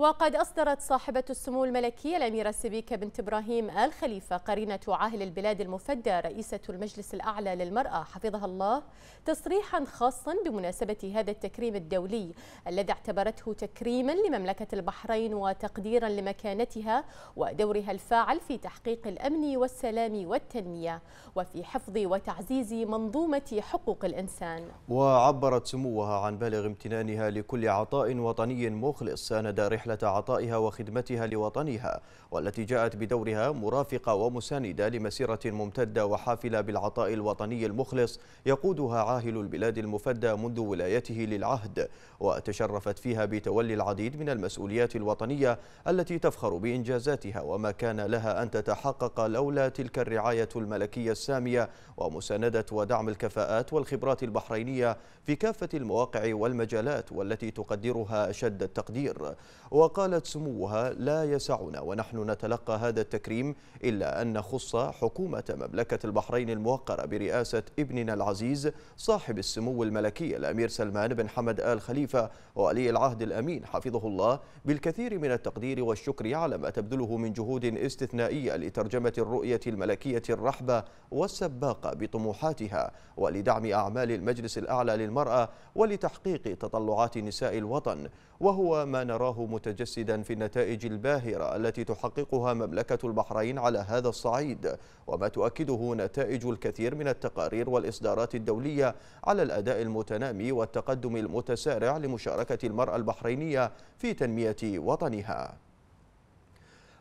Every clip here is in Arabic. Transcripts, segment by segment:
وقد أصدرت صاحبة السمو الملكية الأميرة السبيكة بنت إبراهيم آل خليفة قرينة عاهل البلاد المفدى رئيسة المجلس الأعلى للمرأة حفظها الله تصريحا خاصا بمناسبة هذا التكريم الدولي الذي اعتبرته تكريما لمملكة البحرين وتقديرا لمكانتها ودورها الفاعل في تحقيق الأمن والسلام والتنمية وفي حفظ وتعزيز منظومة حقوق الإنسان وعبرت سموها عن بالغ امتنانها لكل عطاء وطني مخلص ساند رحلة رحلة عطائها وخدمتها لوطنها والتي جاءت بدورها مرافقة ومساندة لمسيرة ممتدة وحافلة بالعطاء الوطني المخلص يقودها عاهل البلاد المفدى منذ ولايته للعهد وتشرفت فيها بتولي العديد من المسؤوليات الوطنية التي تفخر بإنجازاتها وما كان لها أن تتحقق لولا تلك الرعاية الملكية السامية ومساندة ودعم الكفاءات والخبرات البحرينية في كافة المواقع والمجالات والتي تقدرها أشد التقدير وقالت سموها لا يسعنا ونحن نتلقى هذا التكريم إلا أن نخص حكومة مملكة البحرين الموقرة برئاسة ابننا العزيز صاحب السمو الملكي الأمير سلمان بن حمد آل خليفة وولي العهد الأمين حفظه الله بالكثير من التقدير والشكر على ما تبذله من جهود استثنائية لترجمة الرؤية الملكية الرحبة والسباقة بطموحاتها ولدعم أعمال المجلس الأعلى للمرأة ولتحقيق تطلعات نساء الوطن وهو ما نراه متجسدا في النتائج الباهرة التي تحققها مملكة البحرين على هذا الصعيد وما تؤكده نتائج الكثير من التقارير والإصدارات الدولية على الأداء المتنامي والتقدم المتسارع لمشاركة المرأة البحرينية في تنمية وطنها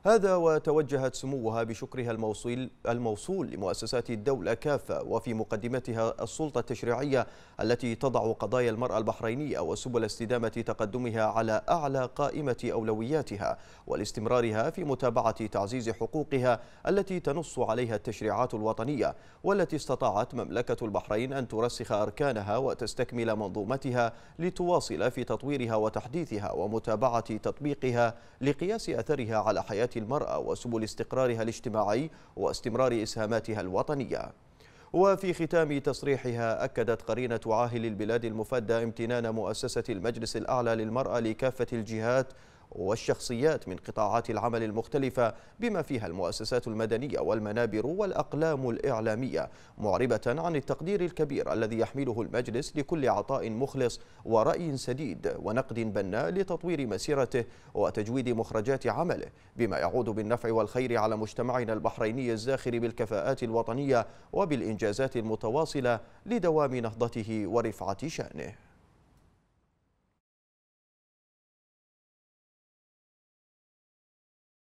هذا وتوجهت سموها بشكرها الموصول, الموصول لمؤسسات الدولة كافة وفي مقدمتها السلطة التشريعية التي تضع قضايا المرأة البحرينية وسبل استدامة تقدمها على أعلى قائمة أولوياتها والاستمرارها في متابعة تعزيز حقوقها التي تنص عليها التشريعات الوطنية والتي استطاعت مملكة البحرين أن ترسخ أركانها وتستكمل منظومتها لتواصل في تطويرها وتحديثها ومتابعة تطبيقها لقياس أثرها على حياة حريات المرأة وسبل استقرارها الاجتماعي واستمرار إسهاماتها الوطنية وفي ختام تصريحها أكدت قرينة عاهل البلاد المفدى امتنان مؤسسة المجلس الأعلى للمرأة لكافة الجهات والشخصيات من قطاعات العمل المختلفة بما فيها المؤسسات المدنية والمنابر والأقلام الإعلامية معربة عن التقدير الكبير الذي يحمله المجلس لكل عطاء مخلص ورأي سديد ونقد بناء لتطوير مسيرته وتجويد مخرجات عمله بما يعود بالنفع والخير على مجتمعنا البحريني الزاخر بالكفاءات الوطنية وبالإنجازات المتواصلة لدوام نهضته ورفعة شأنه